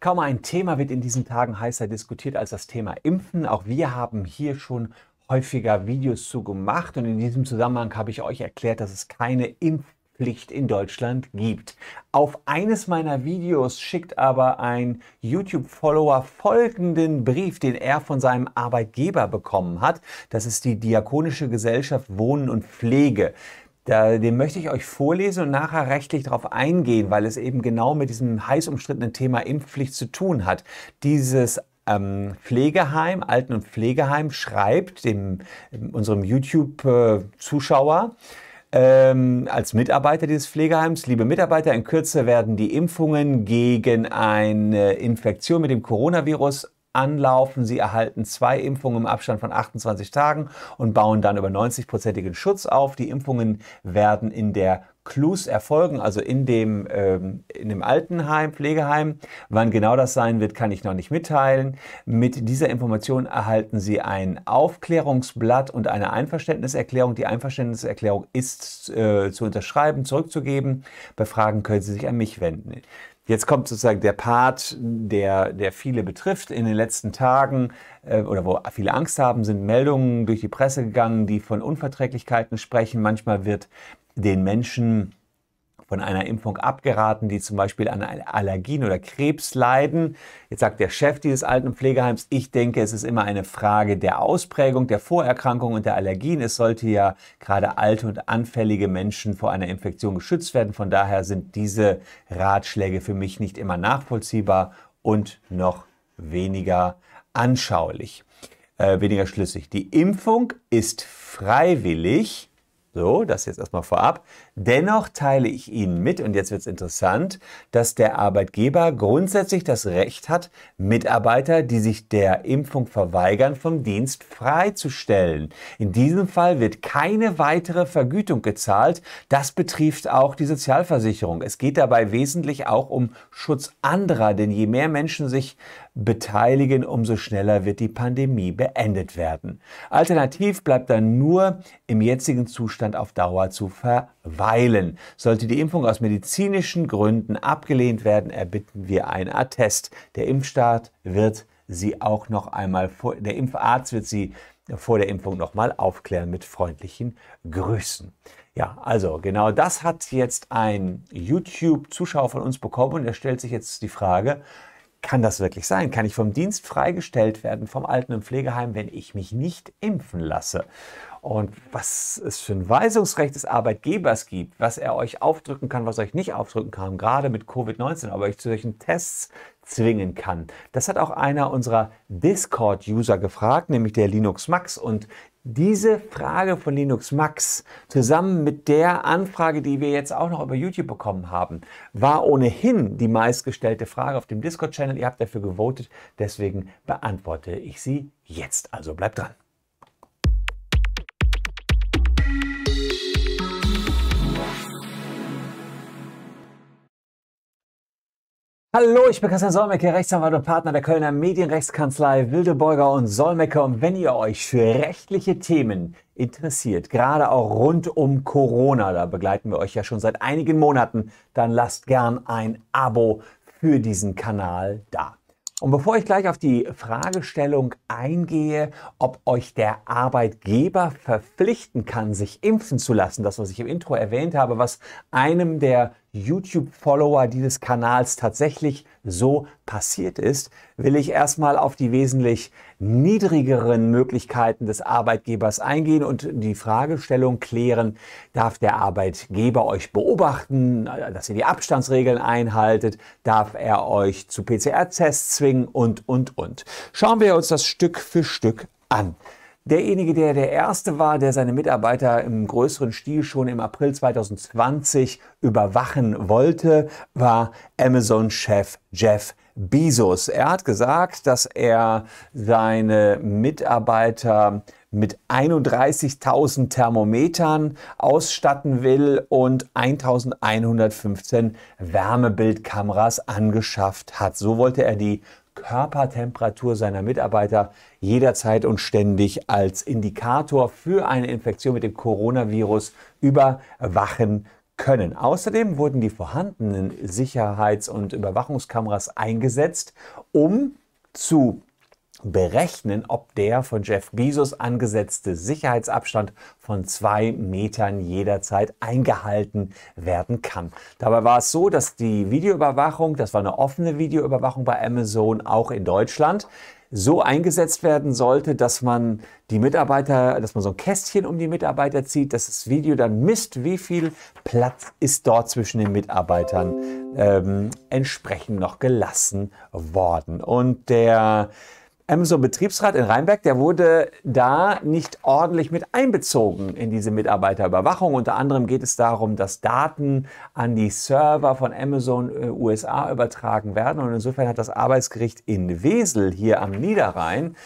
Kaum ein Thema wird in diesen Tagen heißer diskutiert als das Thema Impfen. Auch wir haben hier schon häufiger Videos zu gemacht und in diesem Zusammenhang habe ich euch erklärt, dass es keine Impfpflicht in Deutschland gibt. Auf eines meiner Videos schickt aber ein YouTube-Follower folgenden Brief, den er von seinem Arbeitgeber bekommen hat. Das ist die Diakonische Gesellschaft Wohnen und Pflege. Da, den möchte ich euch vorlesen und nachher rechtlich darauf eingehen, weil es eben genau mit diesem heiß umstrittenen Thema Impfpflicht zu tun hat. Dieses ähm, Pflegeheim, Alten- und Pflegeheim schreibt dem, unserem YouTube-Zuschauer, äh, ähm, als Mitarbeiter dieses Pflegeheims. Liebe Mitarbeiter, in Kürze werden die Impfungen gegen eine Infektion mit dem Coronavirus anlaufen. Sie erhalten zwei Impfungen im Abstand von 28 Tagen und bauen dann über 90-prozentigen Schutz auf. Die Impfungen werden in der Clues erfolgen, also in dem, ähm, in dem Altenheim, Pflegeheim. Wann genau das sein wird, kann ich noch nicht mitteilen. Mit dieser Information erhalten Sie ein Aufklärungsblatt und eine Einverständniserklärung. Die Einverständniserklärung ist äh, zu unterschreiben, zurückzugeben. Bei Fragen können Sie sich an mich wenden. Jetzt kommt sozusagen der Part, der, der viele betrifft. In den letzten Tagen äh, oder wo viele Angst haben, sind Meldungen durch die Presse gegangen, die von Unverträglichkeiten sprechen. Manchmal wird den Menschen von einer Impfung abgeraten, die zum Beispiel an Allergien oder Krebs leiden. Jetzt sagt der Chef dieses alten Pflegeheims, ich denke, es ist immer eine Frage der Ausprägung, der Vorerkrankung und der Allergien. Es sollte ja gerade alte und anfällige Menschen vor einer Infektion geschützt werden. Von daher sind diese Ratschläge für mich nicht immer nachvollziehbar und noch weniger anschaulich, äh, weniger schlüssig. Die Impfung ist freiwillig so, das jetzt erstmal vorab. Dennoch teile ich Ihnen mit, und jetzt wird es interessant, dass der Arbeitgeber grundsätzlich das Recht hat, Mitarbeiter, die sich der Impfung verweigern, vom Dienst freizustellen. In diesem Fall wird keine weitere Vergütung gezahlt. Das betrifft auch die Sozialversicherung. Es geht dabei wesentlich auch um Schutz anderer, denn je mehr Menschen sich beteiligen, umso schneller wird die Pandemie beendet werden. Alternativ bleibt dann nur im jetzigen Zustand auf Dauer zu verweigern verweilen. Sollte die Impfung aus medizinischen Gründen abgelehnt werden, erbitten wir ein Attest. Der Impfstaat wird sie auch noch einmal vor, der Impfarzt wird sie vor der Impfung noch nochmal aufklären mit freundlichen Grüßen. Ja, also genau das hat jetzt ein YouTube-Zuschauer von uns bekommen und er stellt sich jetzt die Frage, kann das wirklich sein? Kann ich vom Dienst freigestellt werden, vom Alten- und Pflegeheim, wenn ich mich nicht impfen lasse? und was es für ein Weisungsrecht des Arbeitgebers gibt, was er euch aufdrücken kann, was euch nicht aufdrücken kann, gerade mit Covid-19, aber euch zu solchen Tests zwingen kann. Das hat auch einer unserer Discord-User gefragt, nämlich der Linux Max. Und diese Frage von Linux Max zusammen mit der Anfrage, die wir jetzt auch noch über YouTube bekommen haben, war ohnehin die meistgestellte Frage auf dem Discord-Channel. Ihr habt dafür gewotet, deswegen beantworte ich sie jetzt. Also bleibt dran. Hallo, ich bin Christian Solmecke, Rechtsanwalt und Partner der Kölner Medienrechtskanzlei Wildeborger und Solmecke. Und wenn ihr euch für rechtliche Themen interessiert, gerade auch rund um Corona, da begleiten wir euch ja schon seit einigen Monaten, dann lasst gern ein Abo für diesen Kanal da. Und bevor ich gleich auf die Fragestellung eingehe, ob euch der Arbeitgeber verpflichten kann, sich impfen zu lassen, das, was ich im Intro erwähnt habe, was einem der YouTube-Follower dieses Kanals tatsächlich so passiert ist, will ich erstmal auf die wesentlich niedrigeren Möglichkeiten des Arbeitgebers eingehen und die Fragestellung klären, darf der Arbeitgeber euch beobachten, dass ihr die Abstandsregeln einhaltet, darf er euch zu PCR-Tests zwingen und, und, und. Schauen wir uns das Stück für Stück an derjenige, der der Erste war, der seine Mitarbeiter im größeren Stil schon im April 2020 überwachen wollte, war Amazon-Chef Jeff Bezos. Er hat gesagt, dass er seine Mitarbeiter mit 31.000 Thermometern ausstatten will und 1.115 Wärmebildkameras angeschafft hat. So wollte er die Körpertemperatur seiner Mitarbeiter jederzeit und ständig als Indikator für eine Infektion mit dem Coronavirus überwachen können. Außerdem wurden die vorhandenen Sicherheits- und Überwachungskameras eingesetzt, um zu berechnen, ob der von Jeff Bezos angesetzte Sicherheitsabstand von zwei Metern jederzeit eingehalten werden kann. Dabei war es so, dass die Videoüberwachung, das war eine offene Videoüberwachung bei Amazon auch in Deutschland, so eingesetzt werden sollte, dass man die Mitarbeiter, dass man so ein Kästchen um die Mitarbeiter zieht, dass das Video dann misst, wie viel Platz ist dort zwischen den Mitarbeitern ähm, entsprechend noch gelassen worden. Und der Amazon-Betriebsrat in Rheinberg, der wurde da nicht ordentlich mit einbezogen in diese Mitarbeiterüberwachung. Unter anderem geht es darum, dass Daten an die Server von Amazon äh, USA übertragen werden. Und insofern hat das Arbeitsgericht in Wesel hier am Niederrhein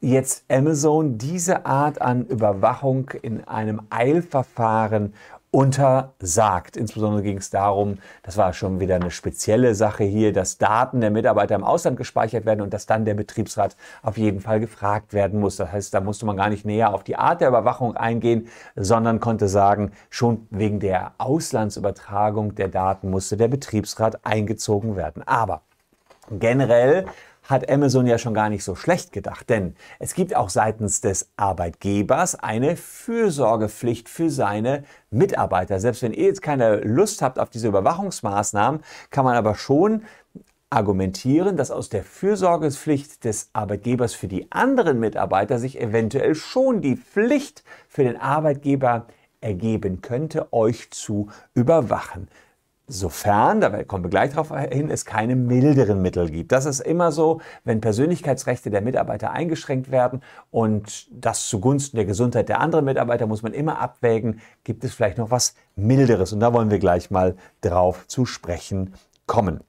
jetzt Amazon diese Art an Überwachung in einem Eilverfahren untersagt. Insbesondere ging es darum, das war schon wieder eine spezielle Sache hier, dass Daten der Mitarbeiter im Ausland gespeichert werden und dass dann der Betriebsrat auf jeden Fall gefragt werden muss. Das heißt, da musste man gar nicht näher auf die Art der Überwachung eingehen, sondern konnte sagen, schon wegen der Auslandsübertragung der Daten musste der Betriebsrat eingezogen werden. Aber generell hat Amazon ja schon gar nicht so schlecht gedacht, denn es gibt auch seitens des Arbeitgebers eine Fürsorgepflicht für seine Mitarbeiter. Selbst wenn ihr jetzt keine Lust habt auf diese Überwachungsmaßnahmen, kann man aber schon argumentieren, dass aus der Fürsorgepflicht des Arbeitgebers für die anderen Mitarbeiter sich eventuell schon die Pflicht für den Arbeitgeber ergeben könnte, euch zu überwachen sofern, da kommen wir gleich darauf hin, es keine milderen Mittel gibt. Das ist immer so, wenn Persönlichkeitsrechte der Mitarbeiter eingeschränkt werden und das zugunsten der Gesundheit der anderen Mitarbeiter muss man immer abwägen, gibt es vielleicht noch was milderes und da wollen wir gleich mal drauf zu sprechen kommen.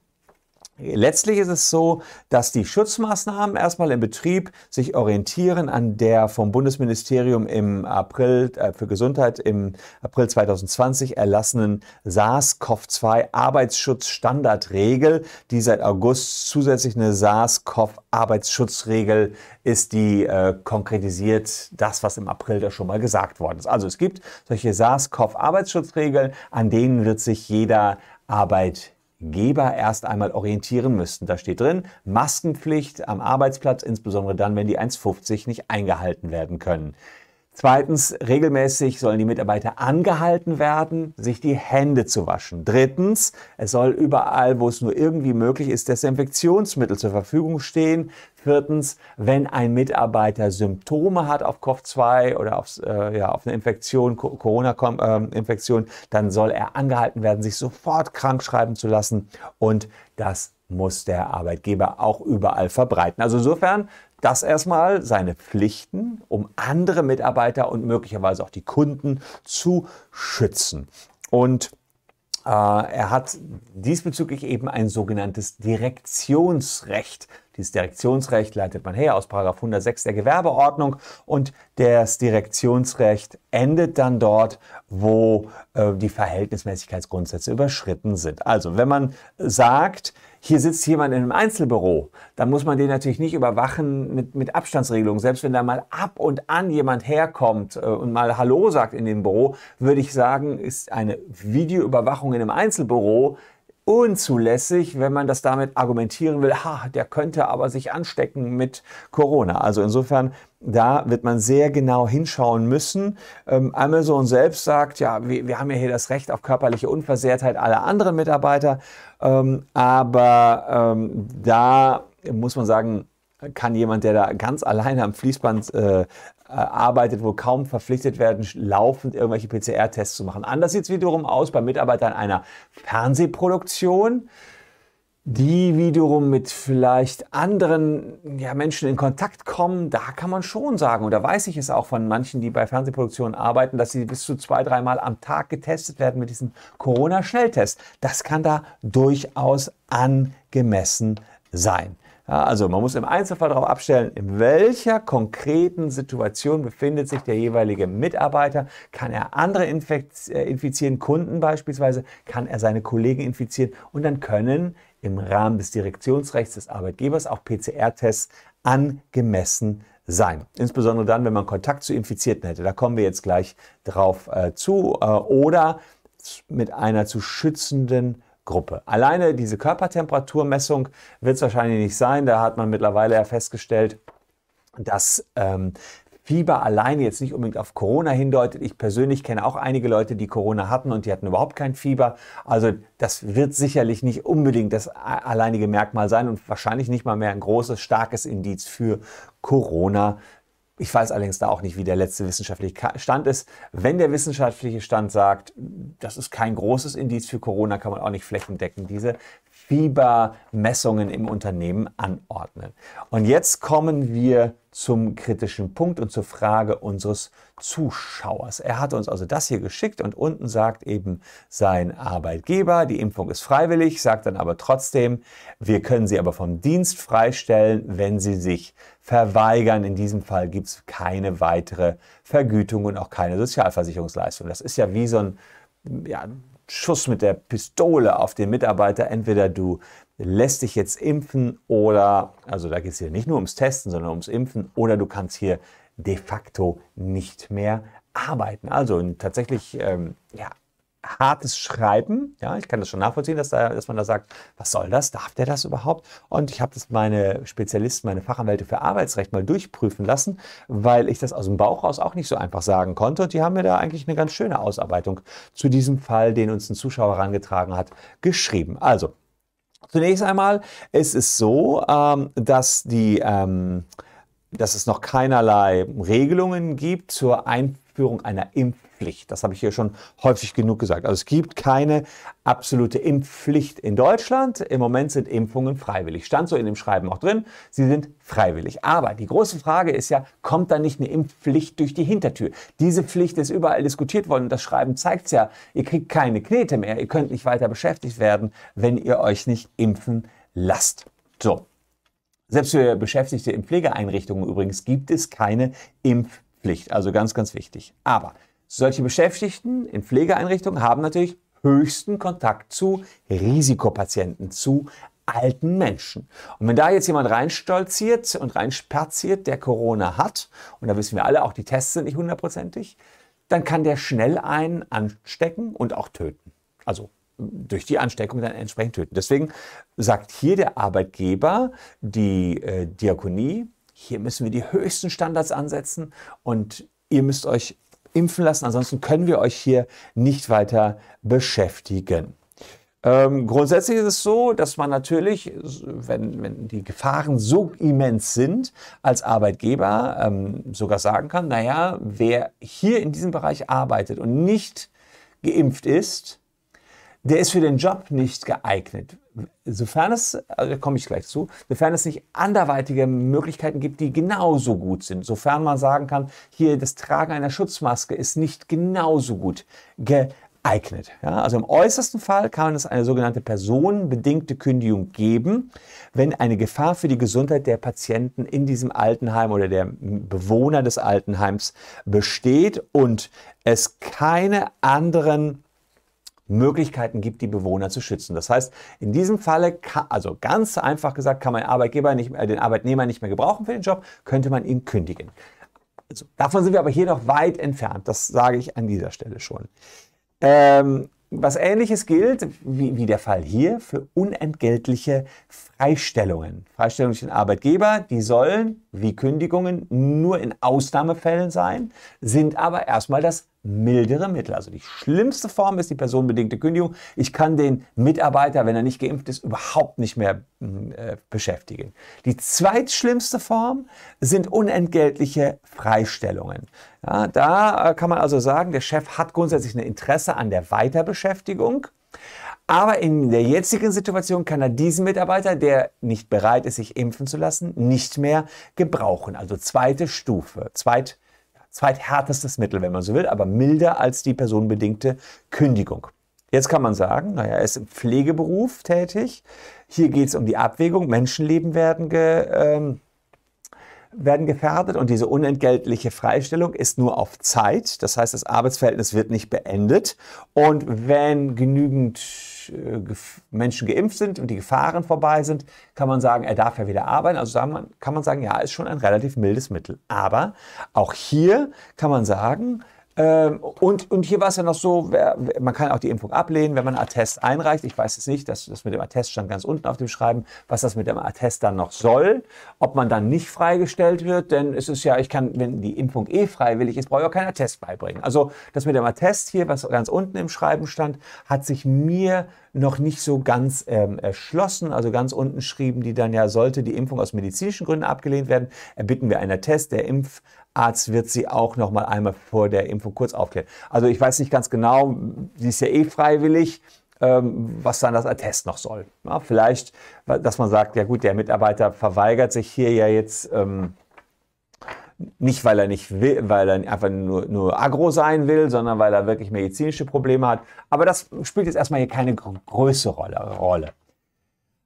Letztlich ist es so, dass die Schutzmaßnahmen erstmal im Betrieb sich orientieren an der vom Bundesministerium im April äh, für Gesundheit im April 2020 erlassenen SARS-CoV-2 Arbeitsschutzstandardregel, die seit August zusätzlich eine SARS-CoV Arbeitsschutzregel ist, die äh, konkretisiert das, was im April da schon mal gesagt worden ist. Also es gibt solche SARS-CoV Arbeitsschutzregeln, an denen wird sich jeder Arbeit Arbeitgeber erst einmal orientieren müssten. Da steht drin, Maskenpflicht am Arbeitsplatz, insbesondere dann, wenn die 1,50 nicht eingehalten werden können. Zweitens, regelmäßig sollen die Mitarbeiter angehalten werden, sich die Hände zu waschen. Drittens, es soll überall, wo es nur irgendwie möglich ist, Desinfektionsmittel zur Verfügung stehen. Viertens, wenn ein Mitarbeiter Symptome hat auf COV2 oder auf, äh, ja, auf eine Infektion, Corona-Infektion, ähm, dann soll er angehalten werden, sich sofort krank schreiben zu lassen. Und das muss der Arbeitgeber auch überall verbreiten. Also insofern, das erstmal seine Pflichten, um andere Mitarbeiter und möglicherweise auch die Kunden zu schützen. Und äh, er hat diesbezüglich eben ein sogenanntes Direktionsrecht. Dieses Direktionsrecht leitet man her aus 106 der Gewerbeordnung und das Direktionsrecht endet dann dort, wo äh, die Verhältnismäßigkeitsgrundsätze überschritten sind. Also wenn man sagt, hier sitzt jemand in einem Einzelbüro, dann muss man den natürlich nicht überwachen mit, mit Abstandsregelungen. Selbst wenn da mal ab und an jemand herkommt äh, und mal Hallo sagt in dem Büro, würde ich sagen, ist eine Videoüberwachung in einem Einzelbüro unzulässig, wenn man das damit argumentieren will, ha, der könnte aber sich anstecken mit Corona. Also insofern, da wird man sehr genau hinschauen müssen. Ähm, Amazon selbst sagt, ja, wir, wir haben ja hier das Recht auf körperliche Unversehrtheit aller anderen Mitarbeiter, ähm, aber ähm, da muss man sagen, kann jemand, der da ganz alleine am Fließband äh, äh, arbeitet, wo kaum verpflichtet werden, laufend irgendwelche PCR-Tests zu machen. Anders sieht es wiederum aus bei Mitarbeitern einer Fernsehproduktion, die wiederum mit vielleicht anderen ja, Menschen in Kontakt kommen. Da kann man schon sagen, oder weiß ich es auch von manchen, die bei Fernsehproduktionen arbeiten, dass sie bis zu zwei, dreimal am Tag getestet werden mit diesem Corona-Schnelltest. Das kann da durchaus angemessen sein. Ja, also man muss im Einzelfall darauf abstellen, in welcher konkreten Situation befindet sich der jeweilige Mitarbeiter. Kann er andere äh, infizieren, Kunden beispielsweise, kann er seine Kollegen infizieren und dann können im Rahmen des Direktionsrechts des Arbeitgebers auch PCR-Tests angemessen sein. Insbesondere dann, wenn man Kontakt zu Infizierten hätte. Da kommen wir jetzt gleich drauf äh, zu. Äh, oder mit einer zu schützenden Gruppe. Alleine diese Körpertemperaturmessung wird es wahrscheinlich nicht sein. Da hat man mittlerweile ja festgestellt, dass ähm, Fieber alleine jetzt nicht unbedingt auf Corona hindeutet. Ich persönlich kenne auch einige Leute, die Corona hatten und die hatten überhaupt kein Fieber. Also das wird sicherlich nicht unbedingt das alleinige Merkmal sein und wahrscheinlich nicht mal mehr ein großes, starkes Indiz für Corona ich weiß allerdings da auch nicht, wie der letzte wissenschaftliche Stand ist. Wenn der wissenschaftliche Stand sagt, das ist kein großes Indiz für Corona, kann man auch nicht flächendeckend diese Fiebermessungen im Unternehmen anordnen. Und jetzt kommen wir zum kritischen Punkt und zur Frage unseres Zuschauers. Er hat uns also das hier geschickt und unten sagt eben sein Arbeitgeber, die Impfung ist freiwillig, sagt dann aber trotzdem, wir können sie aber vom Dienst freistellen, wenn sie sich verweigern. In diesem Fall gibt es keine weitere Vergütung und auch keine Sozialversicherungsleistung. Das ist ja wie so ein ja, Schuss mit der Pistole auf den Mitarbeiter. Entweder du lässt dich jetzt impfen oder, also da geht es hier nicht nur ums Testen, sondern ums Impfen oder du kannst hier de facto nicht mehr arbeiten. Also ein tatsächlich ähm, ja, hartes Schreiben. Ja, ich kann das schon nachvollziehen, dass, da, dass man da sagt, was soll das? Darf der das überhaupt? Und ich habe das meine Spezialisten, meine Fachanwälte für Arbeitsrecht mal durchprüfen lassen, weil ich das aus dem Bauch raus auch nicht so einfach sagen konnte. Und die haben mir da eigentlich eine ganz schöne Ausarbeitung zu diesem Fall, den uns ein Zuschauer herangetragen hat, geschrieben. Also, Zunächst einmal ist es so, ähm, dass, die, ähm, dass es noch keinerlei Regelungen gibt zur Einführung Einführung einer Impfpflicht. Das habe ich hier schon häufig genug gesagt. Also es gibt keine absolute Impfpflicht in Deutschland. Im Moment sind Impfungen freiwillig. Stand so in dem Schreiben auch drin. Sie sind freiwillig. Aber die große Frage ist ja, kommt da nicht eine Impfpflicht durch die Hintertür? Diese Pflicht ist überall diskutiert worden. Das Schreiben zeigt es ja. Ihr kriegt keine Knete mehr. Ihr könnt nicht weiter beschäftigt werden, wenn ihr euch nicht impfen lasst. So. Selbst für Beschäftigte in Pflegeeinrichtungen übrigens gibt es keine Impfpflicht. Pflicht, also ganz, ganz wichtig. Aber solche Beschäftigten in Pflegeeinrichtungen haben natürlich höchsten Kontakt zu Risikopatienten, zu alten Menschen. Und wenn da jetzt jemand reinstolziert und reinspaziert, der Corona hat, und da wissen wir alle, auch die Tests sind nicht hundertprozentig, dann kann der schnell einen anstecken und auch töten. Also durch die Ansteckung dann entsprechend töten. Deswegen sagt hier der Arbeitgeber, die äh, Diakonie, hier müssen wir die höchsten Standards ansetzen und ihr müsst euch impfen lassen, ansonsten können wir euch hier nicht weiter beschäftigen. Ähm, grundsätzlich ist es so, dass man natürlich, wenn, wenn die Gefahren so immens sind, als Arbeitgeber ähm, sogar sagen kann, naja, wer hier in diesem Bereich arbeitet und nicht geimpft ist, der ist für den Job nicht geeignet sofern es, also da komme ich gleich zu, sofern es nicht anderweitige Möglichkeiten gibt, die genauso gut sind, sofern man sagen kann, hier das Tragen einer Schutzmaske ist nicht genauso gut geeignet. Ja, also im äußersten Fall kann es eine sogenannte personenbedingte Kündigung geben, wenn eine Gefahr für die Gesundheit der Patienten in diesem Altenheim oder der Bewohner des Altenheims besteht und es keine anderen Möglichkeiten gibt, die Bewohner zu schützen. Das heißt, in diesem Falle, also ganz einfach gesagt, kann man Arbeitgeber nicht, äh, den Arbeitnehmer nicht mehr gebrauchen für den Job, könnte man ihn kündigen. Also, davon sind wir aber hier noch weit entfernt. Das sage ich an dieser Stelle schon. Ähm, was Ähnliches gilt, wie, wie, der Fall hier, für unentgeltliche Freistellungen. Freistellungen durch den Arbeitgeber, die sollen, wie Kündigungen, nur in Ausnahmefällen sein, sind aber erstmal das mildere Mittel. Also die schlimmste Form ist die personenbedingte Kündigung. Ich kann den Mitarbeiter, wenn er nicht geimpft ist, überhaupt nicht mehr hm, äh, beschäftigen. Die zweitschlimmste Form sind unentgeltliche Freistellungen. Ja, da äh, kann man also sagen, der Chef hat grundsätzlich ein Interesse an der Weiterbeschäftigung. Aber in der jetzigen Situation kann er diesen Mitarbeiter, der nicht bereit ist, sich impfen zu lassen, nicht mehr gebrauchen. Also zweite Stufe, zweite zweithärtestes Mittel, wenn man so will, aber milder als die personenbedingte Kündigung. Jetzt kann man sagen, naja, er ist im Pflegeberuf tätig. Hier geht es um die Abwägung. Menschenleben werden ge, ähm, werden gefährdet und diese unentgeltliche Freistellung ist nur auf Zeit. Das heißt, das Arbeitsverhältnis wird nicht beendet. Und wenn genügend äh, Menschen geimpft sind und die Gefahren vorbei sind, kann man sagen, er darf ja wieder arbeiten. Also kann man sagen, ja, ist schon ein relativ mildes Mittel. Aber auch hier kann man sagen, ähm, und, und hier war es ja noch so, wer, man kann auch die Impfung ablehnen, wenn man einen Attest einreicht. Ich weiß es nicht, das, das mit dem Attest stand ganz unten auf dem Schreiben, was das mit dem Attest dann noch soll, ob man dann nicht freigestellt wird, denn es ist ja, ich kann, wenn die Impfung eh freiwillig ist, brauche ich auch keinen Attest beibringen. Also das mit dem Attest hier, was ganz unten im Schreiben stand, hat sich mir noch nicht so ganz ähm, erschlossen. Also ganz unten schrieben die dann ja, sollte die Impfung aus medizinischen Gründen abgelehnt werden, erbitten wir einen Test. Der Impfarzt wird sie auch noch mal einmal vor der Impfung kurz aufklären. Also ich weiß nicht ganz genau, sie ist ja eh freiwillig ähm, was dann das Attest noch soll. Ja, vielleicht, dass man sagt, ja gut, der Mitarbeiter verweigert sich hier ja jetzt ähm, nicht, weil er nicht will, weil er einfach nur, nur agro sein will, sondern weil er wirklich medizinische Probleme hat. Aber das spielt jetzt erstmal hier keine größere Rolle.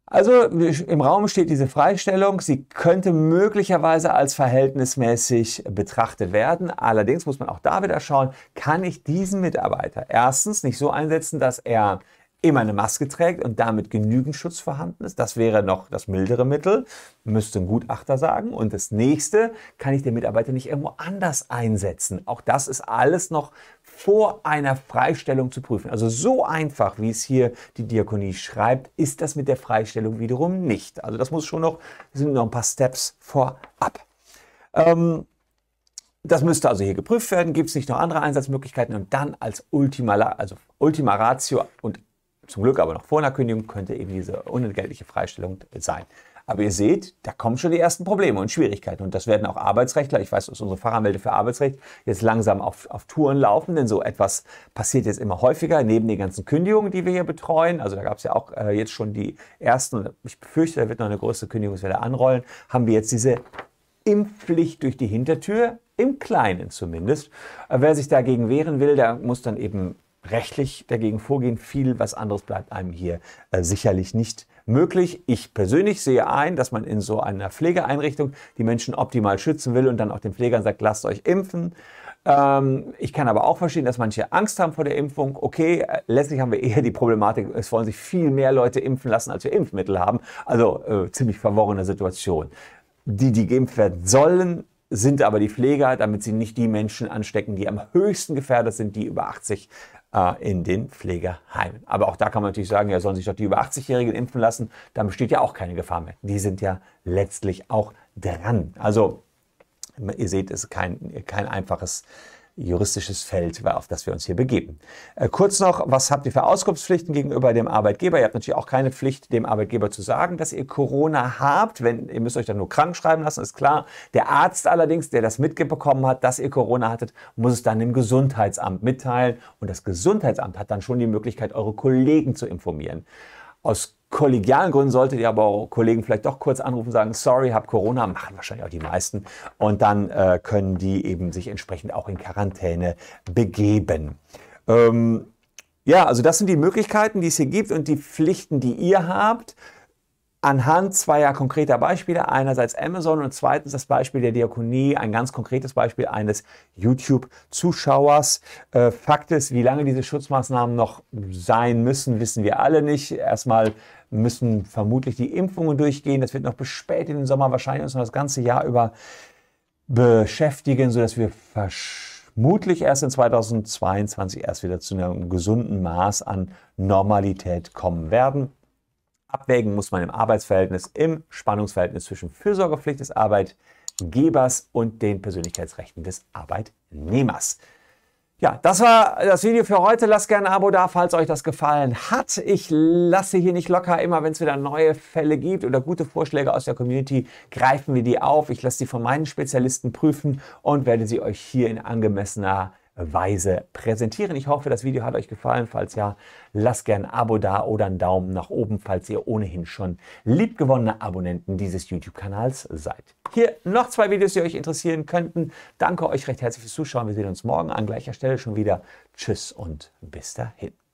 Also im Raum steht diese Freistellung. Sie könnte möglicherweise als verhältnismäßig betrachtet werden. Allerdings muss man auch da wieder schauen, kann ich diesen Mitarbeiter erstens nicht so einsetzen, dass er immer eine Maske trägt und damit genügend Schutz vorhanden ist. Das wäre noch das mildere Mittel, müsste ein Gutachter sagen. Und das nächste, kann ich den Mitarbeiter nicht irgendwo anders einsetzen? Auch das ist alles noch vor einer Freistellung zu prüfen. Also so einfach, wie es hier die Diakonie schreibt, ist das mit der Freistellung wiederum nicht. Also das muss schon noch, sind noch ein paar Steps vorab. Ähm, das müsste also hier geprüft werden. Gibt es nicht noch andere Einsatzmöglichkeiten? Und dann als Ultima, also Ultima Ratio und zum Glück aber noch vor einer Kündigung könnte eben diese unentgeltliche Freistellung sein. Aber ihr seht, da kommen schon die ersten Probleme und Schwierigkeiten. Und das werden auch Arbeitsrechtler, ich weiß, dass unsere Fachanwälte für Arbeitsrecht jetzt langsam auf, auf Touren laufen, denn so etwas passiert jetzt immer häufiger, neben den ganzen Kündigungen, die wir hier betreuen. Also da gab es ja auch äh, jetzt schon die ersten, ich befürchte, da wird noch eine größere Kündigungswelle anrollen, haben wir jetzt diese Impfpflicht durch die Hintertür, im Kleinen zumindest. Äh, wer sich dagegen wehren will, der muss dann eben rechtlich dagegen vorgehen. Viel was anderes bleibt einem hier äh, sicherlich nicht möglich. Ich persönlich sehe ein, dass man in so einer Pflegeeinrichtung die Menschen optimal schützen will und dann auch den Pflegern sagt, lasst euch impfen. Ähm, ich kann aber auch verstehen, dass manche Angst haben vor der Impfung. Okay, äh, letztlich haben wir eher die Problematik, es wollen sich viel mehr Leute impfen lassen, als wir Impfmittel haben. Also äh, ziemlich verworrene Situation. Die, die geimpft werden sollen, sind aber die Pfleger, damit sie nicht die Menschen anstecken, die am höchsten gefährdet sind, die über 80 äh, in den Pflegeheimen. Aber auch da kann man natürlich sagen, ja, sollen sich doch die über 80-Jährigen impfen lassen, dann besteht ja auch keine Gefahr mehr. Die sind ja letztlich auch dran. Also ihr seht, es ist kein, kein einfaches juristisches Feld, auf das wir uns hier begeben. Äh, kurz noch, was habt ihr für Auskunftspflichten gegenüber dem Arbeitgeber? Ihr habt natürlich auch keine Pflicht, dem Arbeitgeber zu sagen, dass ihr Corona habt. Wenn, ihr müsst euch dann nur krank schreiben lassen, ist klar. Der Arzt allerdings, der das mitbekommen hat, dass ihr Corona hattet, muss es dann dem Gesundheitsamt mitteilen. Und das Gesundheitsamt hat dann schon die Möglichkeit, eure Kollegen zu informieren. Aus kollegialen Gründen solltet ihr aber eure Kollegen vielleicht doch kurz anrufen, sagen, sorry, hab Corona, machen wahrscheinlich auch die meisten. Und dann äh, können die eben sich entsprechend auch in Quarantäne begeben. Ähm, ja, also das sind die Möglichkeiten, die es hier gibt und die Pflichten, die ihr habt. Anhand zweier konkreter Beispiele, einerseits Amazon und zweitens das Beispiel der Diakonie, ein ganz konkretes Beispiel eines YouTube-Zuschauers. Äh, Fakt ist, wie lange diese Schutzmaßnahmen noch sein müssen, wissen wir alle nicht. Erstmal müssen vermutlich die Impfungen durchgehen. Das wird noch bis spät in den Sommer wahrscheinlich uns noch das ganze Jahr über beschäftigen, sodass wir vermutlich erst in 2022 erst wieder zu einem gesunden Maß an Normalität kommen werden. Abwägen muss man im Arbeitsverhältnis, im Spannungsverhältnis zwischen Fürsorgepflicht des Arbeitgebers und den Persönlichkeitsrechten des Arbeitnehmers. Ja, das war das Video für heute. Lasst gerne ein Abo da, falls euch das gefallen hat. Ich lasse hier nicht locker. Immer wenn es wieder neue Fälle gibt oder gute Vorschläge aus der Community, greifen wir die auf. Ich lasse die von meinen Spezialisten prüfen und werde sie euch hier in angemessener Weise präsentieren. Ich hoffe, das Video hat euch gefallen. Falls ja, lasst gerne ein Abo da oder einen Daumen nach oben, falls ihr ohnehin schon liebgewonnene Abonnenten dieses YouTube-Kanals seid. Hier noch zwei Videos, die euch interessieren könnten. Danke euch recht herzlich fürs Zuschauen. Wir sehen uns morgen an gleicher Stelle schon wieder. Tschüss und bis dahin.